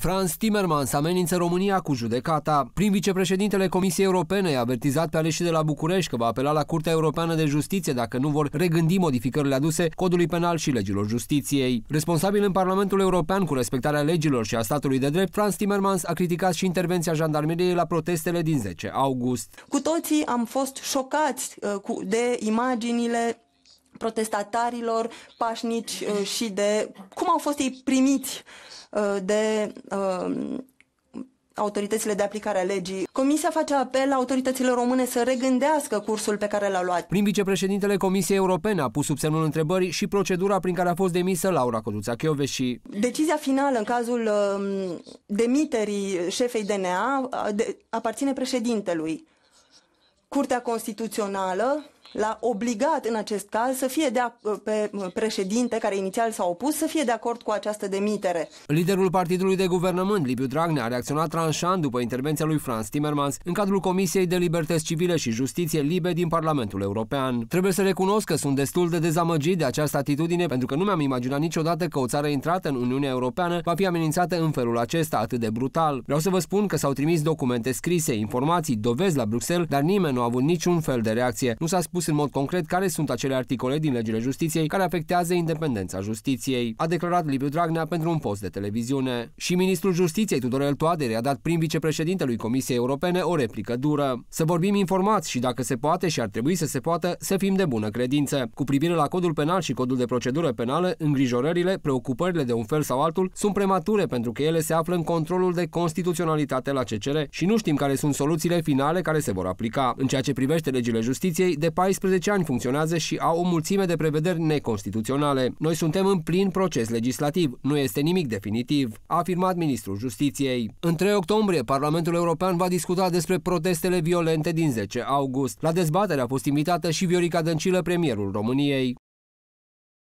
Franz Timmermans amenință România cu judecata. Prin vicepreședintele Comisiei Europene a avertizat pe aleșii de la București că va apela la Curtea Europeană de Justiție dacă nu vor regândi modificările aduse codului penal și legilor justiției. Responsabil în Parlamentul European cu respectarea legilor și a statului de drept, Franz Timmermans a criticat și intervenția jandarmeriei la protestele din 10 august. Cu toții am fost șocați uh, de imaginile protestatarilor pașnici uh, și de cum au fost ei primiți uh, de uh, autoritățile de aplicare a legii. Comisia face apel la autoritățile române să regândească cursul pe care l-a luat. Prin vicepreședintele Comisiei Europene a pus sub semnul întrebării și procedura prin care a fost demisă Laura Codruța și Decizia finală în cazul um, demiterii șefei DNA aparține președintelui. Curtea Constituțională l-a obligat în acest caz să fie de pe președinte care inițial s-a opus să fie de acord cu această demitere. Liderul partidului de guvernământ, Liviu Dragnea, a reacționat tranșant după intervenția lui Franz Timmermans în cadrul Comisiei de Libertăți Civile și Justiție Libe din Parlamentul European. Trebuie să recunosc că sunt destul de dezamăgit de această atitudine pentru că nu mi-am imaginat niciodată că o țară intrată în Uniunea Europeană va fi amenințată în felul acesta atât de brutal. Vreau să vă spun că s-au trimis documente scrise, informații, dovezi la Bruxelles, dar nimeni nu a avut niciun fel de reacție. Nu s-a spus spus în mod concret care sunt acele articole din legile justiției care afectează independența justiției, a declarat Liviu Dragnea pentru un post de televiziune. Și ministrul justiției Tudorel Toader i-a dat prin vicepreședintelui Comisiei Europene o replică dură. Să vorbim informați și dacă se poate și ar trebui să se poată, să fim de bună credință. Cu privire la codul penal și codul de procedură penală, îngrijorările, preocupările de un fel sau altul sunt premature pentru că ele se află în controlul de constituționalitate la CCR și nu știm care sunt soluțiile finale care se vor aplica. În ceea ce privește legile justiției, de 14 14 ani funcționează și au o mulțime de prevederi neconstituționale. Noi suntem în plin proces legislativ, nu este nimic definitiv, a afirmat ministrul Justiției. În 3 octombrie, Parlamentul European va discuta despre protestele violente din 10 august. La dezbatere a fost invitată și Viorica Dăncilă, premierul României.